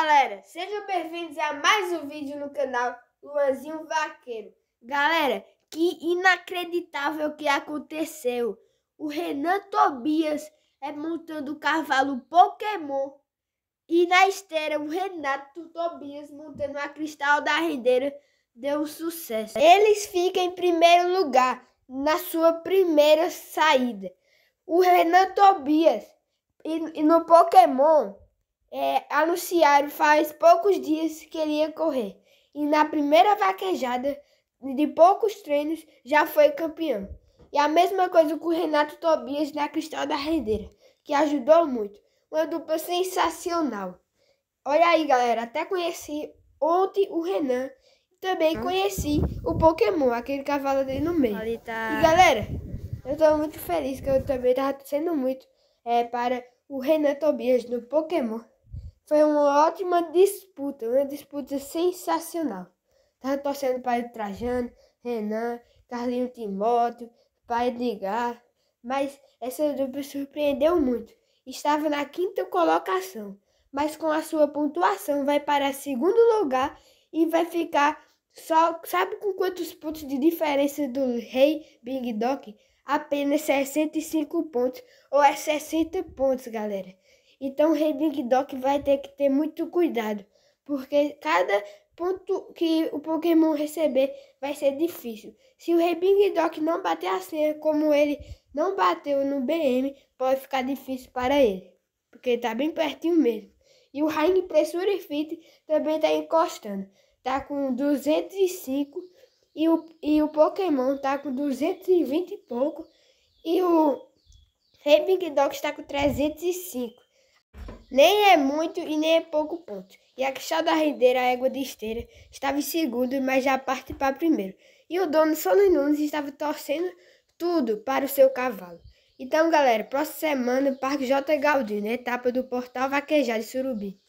galera, sejam bem-vindos a mais um vídeo no canal Luanzinho Vaqueiro. Galera, que inacreditável que aconteceu. O Renan Tobias é montando o cavalo Pokémon e na esteira o Renato Tobias montando a Cristal da Rendeira deu um sucesso. Eles ficam em primeiro lugar na sua primeira saída. O Renan Tobias e, e no Pokémon é, anunciaram faz poucos dias que ele ia correr. E na primeira vaquejada de poucos treinos já foi campeão. E a mesma coisa com o Renato Tobias na Cristal da Rendeira, que ajudou muito. Uma dupla sensacional. Olha aí, galera, até conheci ontem o Renan. Também hum? conheci o Pokémon, aquele cavalo dele no meio. Tá... E galera, eu tô muito feliz que eu também tava torcendo muito é, para o Renan Tobias no Pokémon. Foi uma ótima disputa, uma disputa sensacional. Tava torcendo para Trajano, Renan, Carlinho Timóteo, para Edgar, mas essa dupla surpreendeu muito. Estava na quinta colocação, mas com a sua pontuação vai para segundo lugar e vai ficar só sabe com quantos pontos de diferença do Rei Big Doc, Apenas 65 pontos ou é 60 pontos, galera. Então, Rei Ding Doc vai ter que ter muito cuidado, porque cada ponto que o Pokémon receber vai ser difícil. Se o Rei Ding Doc não bater a senha como ele não bateu no BM, pode ficar difícil para ele, porque está bem pertinho mesmo. E o Rain Pressure Fit também está encostando, está com 205 e o, e o Pokémon está com 220 e pouco e o Rei Dog está com 305. Nem é muito e nem é pouco ponto. E a questão da rendeira, a égua de esteira, estava em segundo, mas já parte para primeiro. E o dono Sono Nunes estava torcendo tudo para o seu cavalo. Então, galera, próxima semana, Parque J. Galdino, etapa do Portal Vaquejado de Surubi.